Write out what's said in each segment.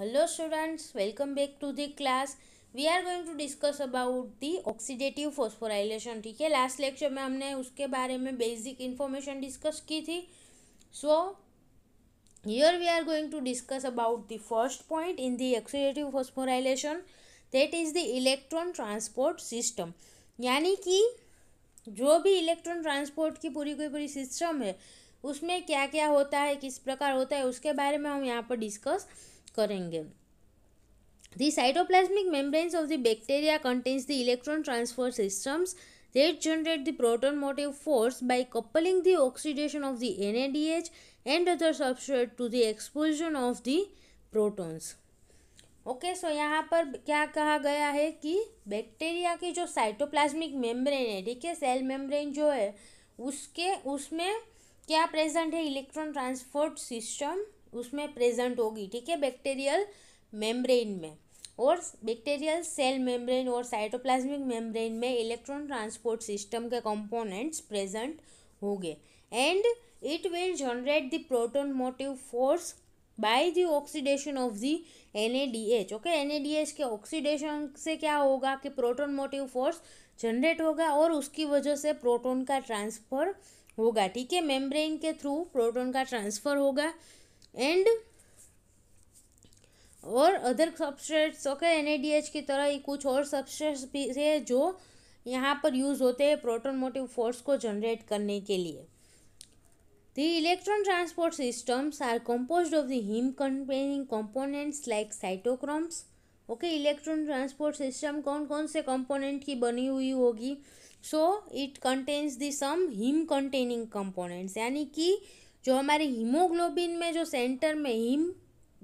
Hello students welcome back to the class we are going to discuss about the oxidative phosphorylation ठीक है last lecture में हमने उसके बारे में बेसिक इन्फॉर्मेशन डिस्कस की थी so here we are going to discuss about the first point in the oxidative phosphorylation that is the electron transport system यानी कि जो भी इलेक्ट्रॉन ट्रांसपोर्ट की पूरी कोई पूरी सिस्टम है उसमें क्या क्या होता है किस प्रकार होता है उसके बारे में हम यहाँ पर डिस्कस करेंगे the cytoplasmic membranes of the bacteria contains the electron transfer systems that generate the proton motive force by coupling the oxidation of the N A D H and other substrate to the expulsion of the protons okay so यहाँ पर क्या कहा गया है कि bacteria की जो cytoplasmic membrane है ठीक है सेल मेम्ब्रेन जो है उसके उसमें क्या प्रेजेंट है इलेक्ट्रॉन ट्रांसपोर्ट सिस्टम उसमें प्रेजेंट होगी ठीक है बैक्टीरियल मेम्ब्रेन में और बैक्टीरियल सेल मेम्ब्रेन और साइटोप्लाज्मिक मेम्ब्रेन में इलेक्ट्रॉन ट्रांसपोर्ट सिस्टम के कंपोनेंट्स प्रेजेंट होंगे and it will generate the proton motive force by the oxidation of the N A D H okay N A D H के oxidation से क्या होगा कि proton motive force generate होगा और उसकी वजह से प्रोटोन का ट्रांसफ़र होगा ठीक है मेम्ब्रेन के थ्रू प्रोटोन का ट्रांसफ़र होगा एंड और अदर सब्सट्रेट्स ओके एन की तरह ही कुछ और सब्सट्रेट्स भी है जो यहाँ पर यूज़ होते हैं प्रोटोन मोटिव फोर्स को जनरेट करने के लिए the electron transport systems are compose of the heme containing components like cytochromes okay electron transport system कौन कौन से कंपोनेंट की बनी हुई होगी so it contains the heme containing components यानी कि जो हमारे हीमोग्लोबिन में जो सेंटर में हीम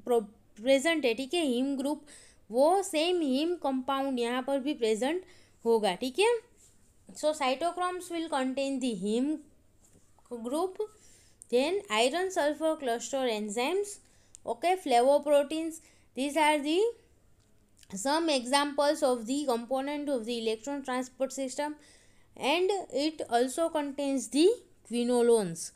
प्रो प्रेजेंट है ठीक है हीम ग्रुप वो सेम हीम कंपाउंड यहाँ पर भी प्रेजेंट होगा ठीक है so cytochromes will contain the heme group then iron sulphur cluster enzymes okay flavoproteins these are the some examples of the component of the electron transport system and it also contains the quinolones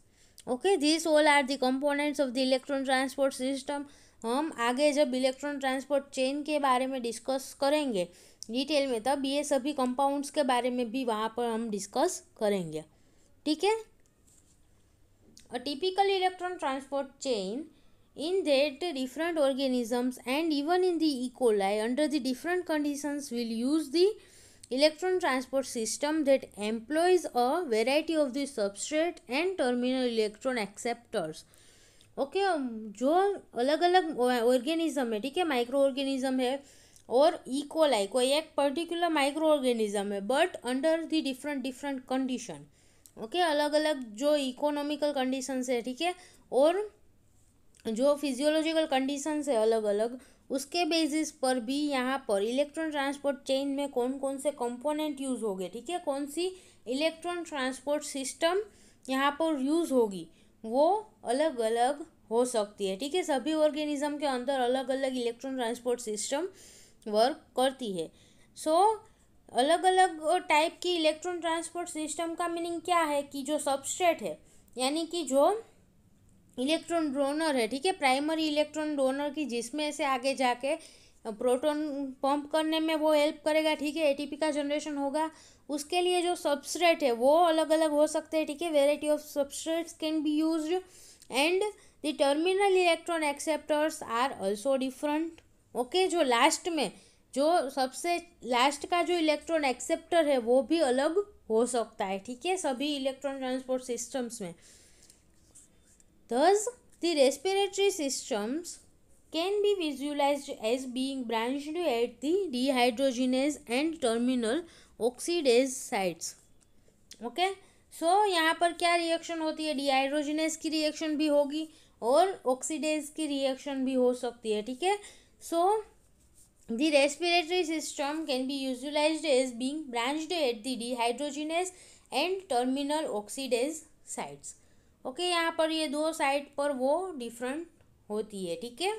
okay this all are the components of the electron transport system हम आगे जब electron transport chain के बारे में discuss करेंगे detail में तब ये सभी कंपाउंड्स के बारे में भी वहाँ पर हम डिस्कस करेंगे ठीक है a typical electron transport chain in that different organisms and even in the E coli under the different conditions will use the electron transport system that employs a variety of the substrate and terminal electron acceptors okay um, जो अलग अलग organism है ठीक है micro organism है और E coli e कोई एक particular microorganism but under the different different condition okay अलग अलग जो इकोनॉमिकल कंडीशंस है ठीक है और जो फिजियोलॉजिकल कंडीशंस है अलग अलग उसके बेसिस पर भी यहाँ पर इलेक्ट्रॉन ट्रांसपोर्ट चेन में कौन कौन से कंपोनेंट यूज़ हो गए ठीक है कौन सी इलेक्ट्रॉन ट्रांसपोर्ट सिस्टम यहाँ पर यूज़ होगी वो अलग अलग हो सकती है ठीक है सभी ऑर्गेनिज्म के अंदर अलग अलग इलेक्ट्रॉन ट्रांसपोर्ट सिस्टम वर्क करती है सो so, अलग अलग टाइप की इलेक्ट्रॉन ट्रांसपोर्ट सिस्टम का मीनिंग क्या है कि जो सबस्ट्रेट है यानी कि जो इलेक्ट्रॉन डोनर है ठीक है प्राइमरी इलेक्ट्रॉन डोनर की जिसमें से आगे जाके प्रोटॉन पंप करने में वो हेल्प करेगा ठीक है एटीपी का जनरेशन होगा उसके लिए जो सब्सट्रेट है वो अलग अलग हो सकते हैं ठीक है variety of substrates can be use and the terminal electron acceptors are also different okay जो लास्ट में जो सबसे लास्ट का जो इलेक्ट्रॉन एक्सेप्टर है वो भी अलग हो सकता है ठीक है सभी इलेक्ट्रॉन ट्रांसपोर्ट सिस्टम्स में Thus, the respiratory systems can be visualized as being branched at the dehydrogenase and terminal oxidase sites. Okay okay? So so, यहाँ पर क्या रिएक्शन होती है डिहाइड्रोजिनेस की रिएक्शन भी होगी और ऑक्सीडेज की रिएक्शन भी हो सकती है ठीक है so the respiratory system can be utilise as being branched at the dehydrogenase and terminal oxidase sites okay यहाँ पर ये दो साइड पर वो डिफरेंट होती है ठीक है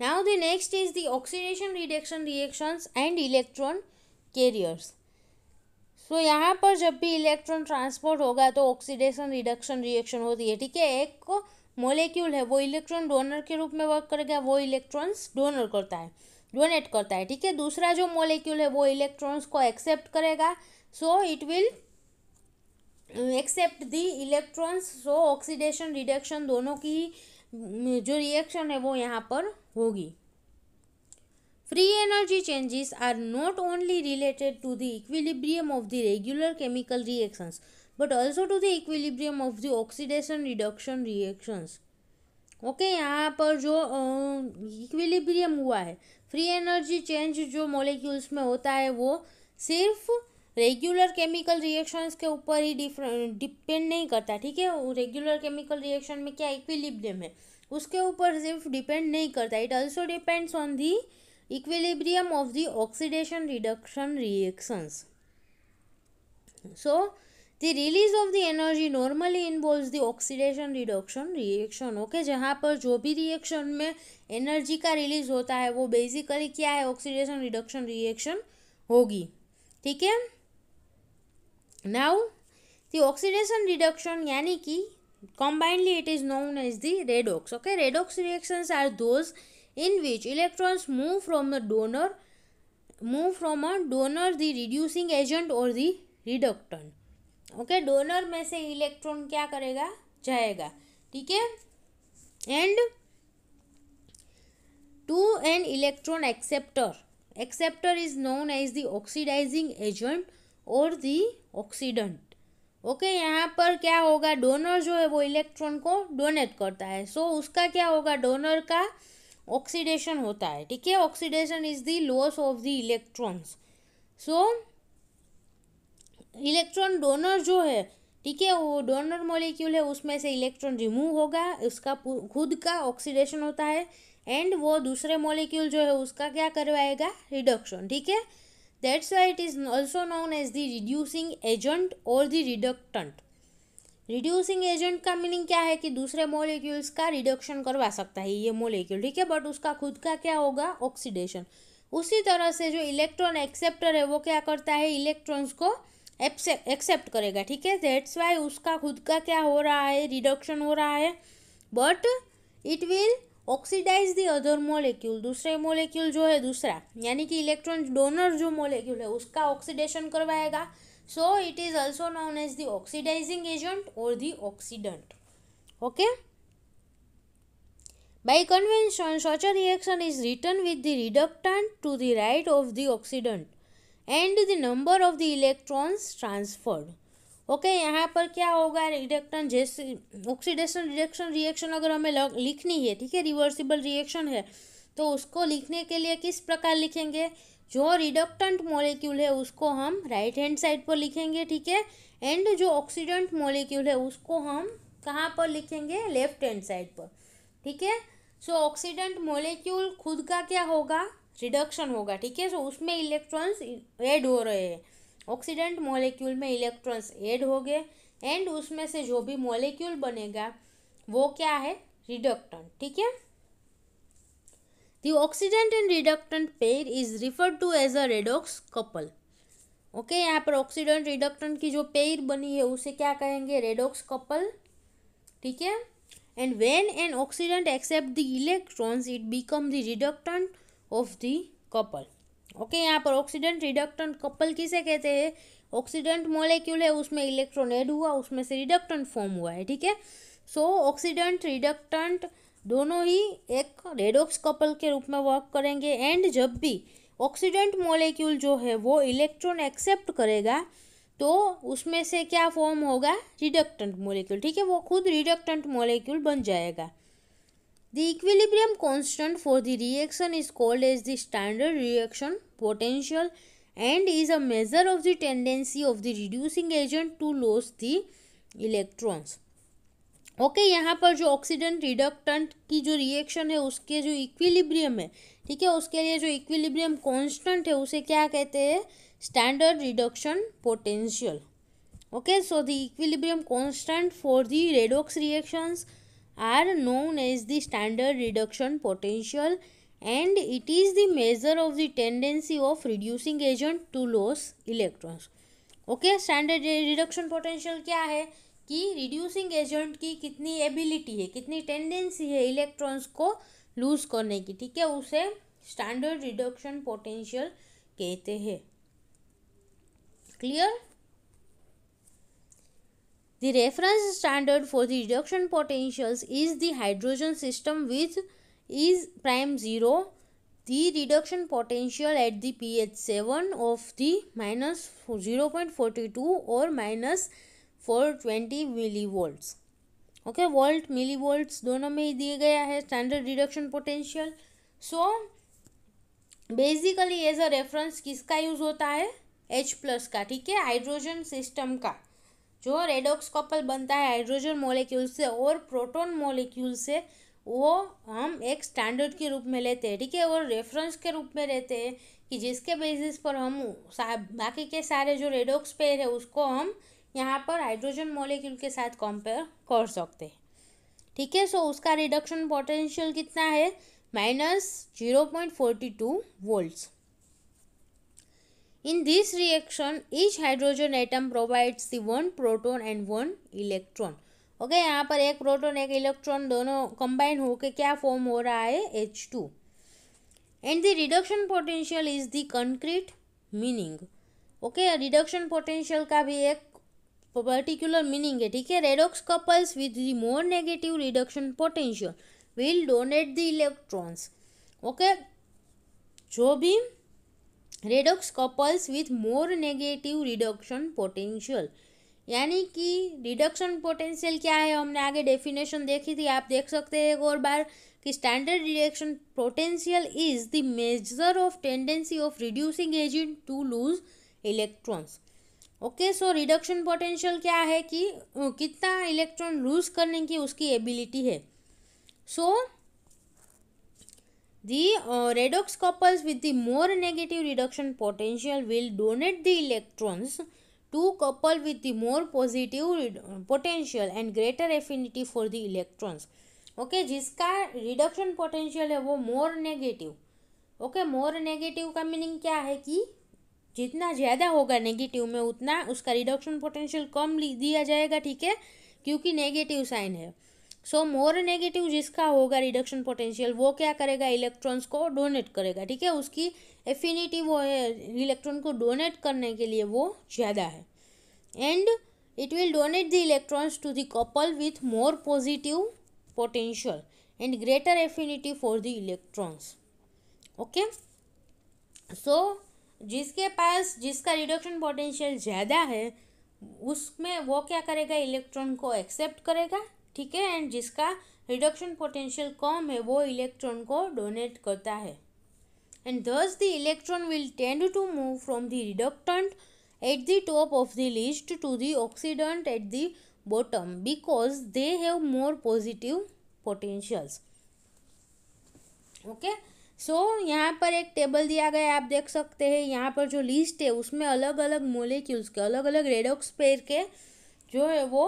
now the next is the oxidation reduction reactions and electron carriers so यहाँ पर जब भी इलेक्ट्रॉन ट्रांसपोर्ट होगा तो ऑक्सीडेशन रिडक्शन रिएक्शन होती है ठीक है एक मोलिक्यूल है वो इलेक्ट्रॉन डोनर के रूप में वर्क करेगा वो इलेक्ट्रॉन्स डोनर करता है डोनेट करता है ठीक है दूसरा जो मोलिक्यूल है वो इलेक्ट्रॉन्स को एक्सेप्ट करेगा so it will accept the electrons so oxidation reduction दोनों की जो रिएक्शन है वो यहाँ पर होगी free energy changes are not only related to the equilibrium of the regular chemical reactions but also to the equilibrium of the oxidation reduction reactions okay यहाँ पर जो इक्विलिब्रियम uh, हुआ है फ्री एनर्जी चेंज जो molecules में होता है वो सिर्फ रेगुलर केमिकल रिएक्शंस के ऊपर ही डिपेंड नहीं करता ठीक है रेगुलर केमिकल रिएक्शन में क्या इक्विलिब्रियम है उसके ऊपर सिर्फ डिपेंड नहीं करता it also depends on the equilibrium of the oxidation reduction reactions so the release of the energy normally involve the oxidation reduction reaction okay जहाँ पर जो भी रिएक्शन में एनर्जी का रिलीज होता है वो बेसिकली क्या है ऑक्सीडेशन रिडक्शन रिएक्शन होगी ठीक है नाउ द ऑक्सीडेशन रिडक्शन यानी कि combinedly it is known as the redox okay redox reactions are those in which electrons move from the donor move from a donor the reducing agent और the reductant okay donor में से electron क्या करेगा जाएगा ठीक है and to and electron acceptor acceptor is known as the oxidising agent और the oxidant okay यहाँ पर क्या होगा डोनर जो है वो इलेक्ट्रॉन को डोनेट करता है सो so, उसका क्या होगा डोनर का ऑक्सीडेशन होता है ठीक है oxidation is the loss of the electrons so electron donor जो है ठीक है वो डोनर मॉलिक्यूल है उसमें से इलेक्ट्रॉन रिमूव होगा उसका खुद का ऑक्सीडेशन होता है एंड वो दूसरे मॉलिक्यूल जो है उसका क्या करवाएगा रिडक्शन ठीक है That's why it is also known as the reducing agent or the reductant. Reducing agent का मीनिंग क्या है कि दूसरे मोलिक्यूल्स का रिडक्शन करवा सकता है ये मोलिक्यूल ठीक है बट उसका खुद का क्या होगा ऑक्सीडेशन उसी तरह से जो इलेक्ट्रॉन एक्सेप्टर है वो क्या करता है इलेक्ट्रॉन्स को एक्सेप्ट करेगा ठीक है दैट्स वाई उसका खुद का क्या हो रहा है रिडक्शन हो रहा है but it will oxidise the other molecule दूसरे मोलिक्यूल जो है दूसरा यानी कि इलेक्ट्रॉन डोनर जो मोलिक्यूल है उसका ऑक्सीडेशन करवाएगा so it is also known as the oxidising agent और the oxidant okay by convention such a reaction is written with the reductant to the right of the oxidant and the number of the electrons transferred okay okay, यहाँ पर क्या होगा रिडक्टन जैसे oxidation reduction reaction अगर हमें लिखनी है ठीक है रिवर्सिबल रिएक्शन है तो उसको लिखने के लिए किस प्रकार लिखेंगे जो रिडक्टेंट मॉलिक्यूल है उसको हम राइट हैंड साइड पर लिखेंगे ठीक है एंड जो ऑक्सीडेंट मॉलिक्यूल है उसको हम कहाँ पर लिखेंगे लेफ्ट हैंड साइड पर ठीक है सो ऑक्सीडेंट मॉलिक्यूल खुद का क्या होगा रिडक्शन होगा ठीक है सो उसमें इलेक्ट्रॉन्स एड हो रहे हैं ऑक्सीडेंट मॉलिक्यूल में इलेक्ट्रॉन्स ऐड हो गए एंड उसमें से जो भी मॉलिक्यूल बनेगा वो क्या है रिडक्टेंट ठीक है the oxidant and reductant pair is referred to as a redox couple okay यहाँ पर ऑक्सीडेंट रिडक्टेंट की जो पेयर बनी है उसे क्या कहेंगे रेडॉक्स कपल ठीक है and when an oxidant accept the electrons it become the reductant of the couple okay यहाँ पर ऑक्सीडेंट रिडक्टन कपल किसे कहते हैं ऑक्सीडेंट मोलिक्यूल है उसमें इलेक्ट्रॉन ऐड हुआ उसमें से रिडक्टन फॉर्म हुआ है ठीक है सो ऑक्सीडेंट रिडक्टेंट दोनों ही एक रेडोक्स कपल के रूप में वर्क करेंगे एंड जब भी ऑक्सीडेंट मोलिक्यूल जो है वो इलेक्ट्रॉन एक्सेप्ट करेगा तो उसमें से क्या फॉर्म होगा रिडक्टेंट मोलिक्यूल ठीक है वो खुद रिडक्टेंट मोलिक्यूल बन जाएगा The equilibrium constant for the reaction is called as the standard reaction potential and is a measure of the tendency of the reducing agent to lose the electrons. Okay okay, यहाँ पर जो oxidant reductant की जो reaction है उसके जो equilibrium है ठीक है उसके लिए जो इक्विलिब्रियम कांस्टेंट है उसे क्या कहते हैं standard reduction potential okay so the equilibrium constant for the redox reactions are known as the standard reduction potential and it is the measure of the tendency of reducing agent to lose electrons okay standard reduction potential क्या है कि reducing agent की कितनी ability है कितनी tendency है electrons को loose करने की ठीक है उसे स्टैंडर्ड रिडक्शन पोटेंशियल कहते हैं clear The reference standard for the reduction potentials is the hydrogen system which is prime 0. The reduction potential at the pH 7 of the minus 0.42 or minus 420 millivolts. Okay volt millivolts दोनों में ही दिए गया है standard reduction potential so basically as a reference किसका use होता है H plus का ठीक है हाइड्रोजन सिस्टम का जो रेडोक्स कपल बनता है हाइड्रोजन मोलिक्यूल से और प्रोटोन मोलिक्यूल से वो हम एक स्टैंडर्ड के रूप में लेते हैं ठीक है और रेफरेंस के रूप में लेते हैं कि जिसके बेसिस पर हम बाकी के सारे जो रेडोक्स पेयर है उसको हम यहाँ पर हाइड्रोजन मोलिक्यूल के साथ कंपेयर कर सकते हैं ठीक है सो उसका रिडक्शन पोटेंशियल कितना है minus zero point forty two volts In this reaction, each hydrogen atom provides the one proton and one electron. Okay okay, यहाँ पर एक प्रोटोन एक इलेक्ट्रॉन दोनों कंबाइन होकर क्या फॉर्म हो रहा है H two and the reduction potential is the concrete meaning okay reduction potential का भी एक पर्टिकुलर मीनिंग है ठीक है redox couples with the more negative reduction potential will donate the electrons okay जो भी redox couples with more negative reduction potential यानी कि रिडक्शन पोटेंशियल क्या है हमने आगे डेफिनेशन देखी थी आप देख सकते हैं एक और बार कि standard reduction potential is the measure of tendency of reducing agent to lose electrons okay so reduction potential क्या है कि कितना इलेक्ट्रॉन लूज करने की उसकी एबिलिटी है so so, The uh, redox couples with the more negative reduction potential will donate the electrons to couple with the more positive potential and greater affinity for the electrons. okay, jiska reduction potential hai wo more negative okay more negative ka meaning kya hai ki जितना ज़्यादा होगा negative में उतना उसका reduction potential कम दिया जाएगा ठीक है क्योंकि नेगेटिव साइन है सो मोर नेगेटिव जिसका होगा रिडक्शन पोटेंशियल वो क्या करेगा इलेक्ट्रॉन्स को डोनेट करेगा ठीक है उसकी एफिनिटी वो है इलेक्ट्रॉन को डोनेट करने के लिए वो ज़्यादा है and it will donate the electrons to the couple with more positive potential and greater affinity for the electrons okay so जिसके पास जिसका रिडक्शन पोटेंशियल ज़्यादा है उसमें वो क्या करेगा इलेक्ट्रॉन को एक्सेप्ट करेगा ठीक है एंड जिसका रिडक्शन पोटेंशियल कम है वो इलेक्ट्रॉन को डोनेट करता है and thus the electron will tend to move from the reductant at the top of the list to the oxidant at the bottom because they have more positive potentials okay so यहाँ पर एक table दिया गया है आप देख सकते हैं यहाँ पर जो लिस्ट है उसमें अलग अलग मोलिक्यूल्स के अलग अलग रेडोक्स के जो है वो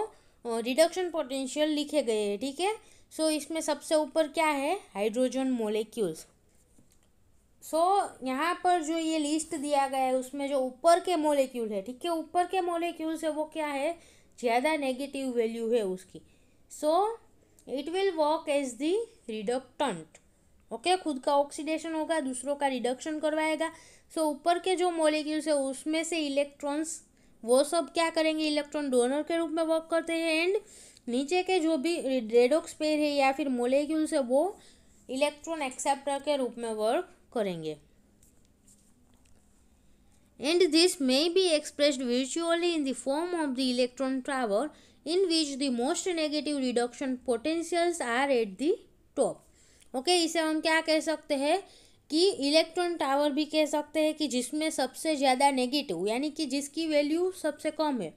रिडक्शन पोटेंशियल लिखे गए हैं ठीक है सो इसमें सबसे ऊपर क्या है हाइड्रोजन मोलिक्यूल्स सो so, यहाँ पर जो ये लिस्ट दिया गया है उसमें जो ऊपर के मोलिक्यूल है ठीक है ऊपर के मोलिक्यूल्स है वो क्या है ज़्यादा नेगेटिव वैल्यू है उसकी so it will work as the reductant okay खुद का ऑक्सीडेशन होगा दूसरों का रिडक्शन करवाएगा सो so, ऊपर के जो मोलिक्यूल्स है उसमें से इलेक्ट्रॉन्स वो सब क्या करेंगे इलेक्ट्रॉन डोनर के रूप में वर्क करते हैं एंड नीचे के जो भी रेडोक्स पेयर है या फिर मोलिक्यूल्स है वो इलेक्ट्रॉन एक्सेप्टर के रूप में वर्क करेंगे and this may be expressed visually in the form of the electron tower in which the most negative reduction potentials are at the top okay इसे हम क्या कह सकते हैं कि इलेक्ट्रॉन टावर भी कह सकते हैं कि जिसमें सबसे ज़्यादा नेगेटिव यानी कि जिसकी वैल्यू सबसे कम है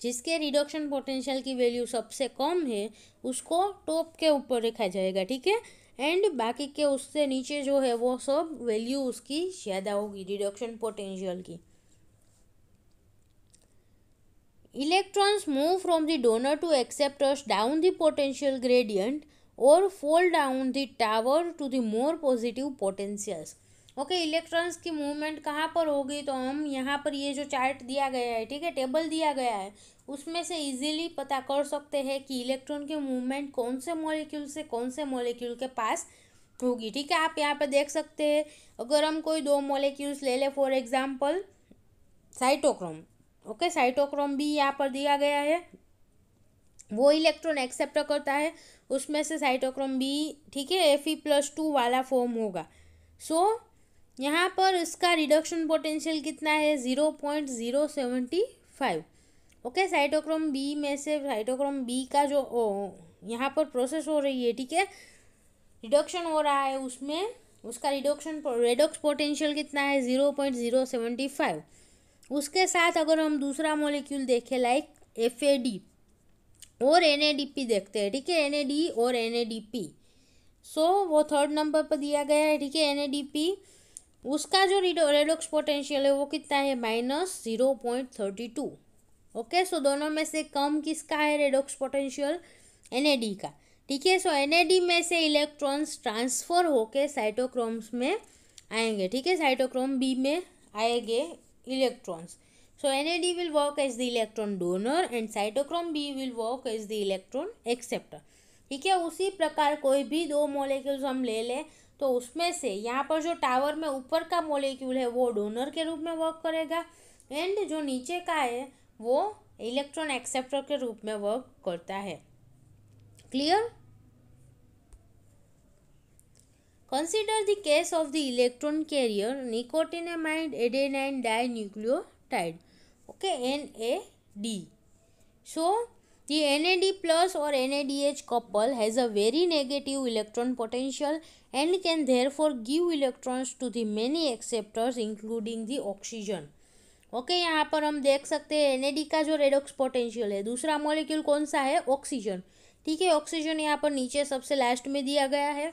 जिसके रिडक्शन पोटेंशियल की वैल्यू सबसे कम है उसको टॉप के ऊपर रखा जाएगा ठीक है एंड बाकी के उससे नीचे जो है वो सब वैल्यू उसकी ज़्यादा होगी रिडक्शन पोटेंशियल की electrons move from the donor to acceptors down the potential gradient और fall down the tower to the more positive potentials okay electrons की मूवमेंट कहाँ पर होगी तो हम यहाँ पर ये जो चार्ट दिया गया है ठीक है टेबल दिया गया है उसमें से इजीली पता कर सकते हैं कि इलेक्ट्रॉन के मूवमेंट कौन से मॉलिक्यूल से कौन से मॉलिक्यूल के पास होगी ठीक है आप यहाँ पे देख सकते हैं अगर हम कोई दो मॉलिक्यूल्स ले लें for example cytochrome okay cytochrome भी यहाँ पर दिया गया है वो इलेक्ट्रॉन एक्सेप्ट करता है उसमें से साइटोक्रोम बी ठीक है एफ ई प्लस टू वाला फॉर्म होगा सो so, यहाँ पर इसका रिडक्शन पोटेंशियल कितना है zero point zero seventy five okay cytochrome B में से साइटोक्रोम बी का जो ओ, यहाँ पर प्रोसेस हो रही है ठीक है रिडक्शन हो रहा है उसमें उसका रिडक्शन रेडोक्स पोटेंशियल कितना है zero point zero seventy five उसके साथ अगर हम दूसरा मोलिक्यूल देखें लाइक एफ ए डी और एन देखते हैं ठीक है एन e और एन सो so, वो थर्ड नंबर पर दिया गया है ठीक है एन उसका जो रिडो रेडोक्स पोटेंशियल है वो कितना है minus zero point thirty two okay so दोनों में से कम किसका है रेडोक्स पोटेंशियल एन का ठीक है सो एन में से इलेक्ट्रॉन्स ट्रांसफ़र होके साइटोक्रोम्स में आएंगे ठीक है साइटोक्रोम बी में आएंगे electrons so N A D will work as the electron donor and cytochrome B will work as the electron acceptor ठीक है उसी प्रकार कोई भी दो मोलिक्यूल्स हम ले लें तो उसमें से यहाँ पर जो टावर में ऊपर का मोलिक्यूल है वो डोनर के रूप में वर्क करेगा एंड जो नीचे का है वो इलेक्ट्रॉन एक्सेप्टर के रूप में वर्क करता है clear consider the case of the electron carrier nicotinamide adenine dinucleotide okay N A D so the N A D plus और N A D H couple has a very negative electron potential and can therefore give electrons to the many acceptors including the oxygen okay यहाँ पर हम देख सकते हैं N A D का जो redox potential है दूसरा मॉलिक्यूल कौन सा है ऑक्सीजन ठीक है ऑक्सीजन यहाँ पर नीचे सबसे लास्ट में दिया गया है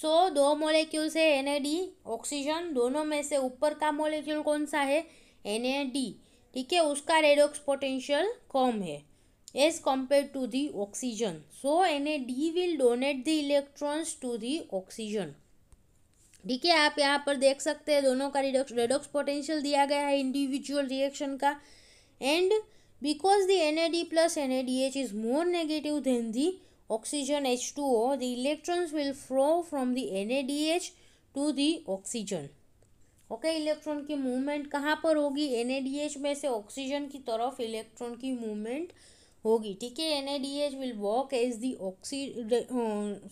सो so, दो मॉलिक्यूल्स है एन ए डी ऑक्सीजन दोनों में से ऊपर का मोलिक्यूल कौन सा है एन ए डी ठीक है उसका रेडोक्स पोटेंशियल कम है as compare to the oxygen so N A D will donate the electrons to the oxygen ठीक है आप यहाँ पर देख सकते हैं दोनों का रेडोक्स रेडोक्स पोटेंशियल दिया गया है इंडिविजुअल रिएक्शन का and because N N A A D D plus H is more negative than the oxygen H two O the electrons will flow from the N A D H to the oxygen okay okay, electron की movement कहाँ पर होगी NADH में से oxygen की तरफ electron की movement होगी ठीक है NADH will work as the oxy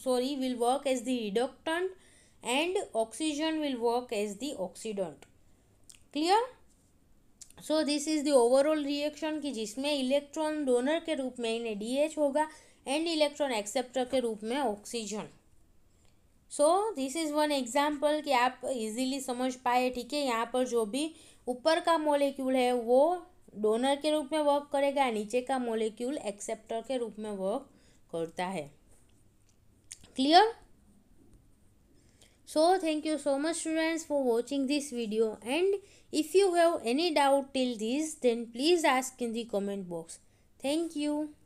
sorry will work as the reductant and oxygen will work as the oxidant clear so this is the overall reaction कि जिसमें इलेक्ट्रॉन डोनर के रूप में डी एच होगा and electron acceptor के रूप में oxygen so this is one example कि आप इजीली समझ पाए ठीक है यहाँ पर जो भी ऊपर का मोलिक्यूल है वो डोनर के रूप में वर्क करेगा नीचे का मोलिक्यूल एक्सेप्टर के रूप में वर्क करता है clear so thank you so much students for watching this video and if you have any doubt till this then please ask in the comment box thank you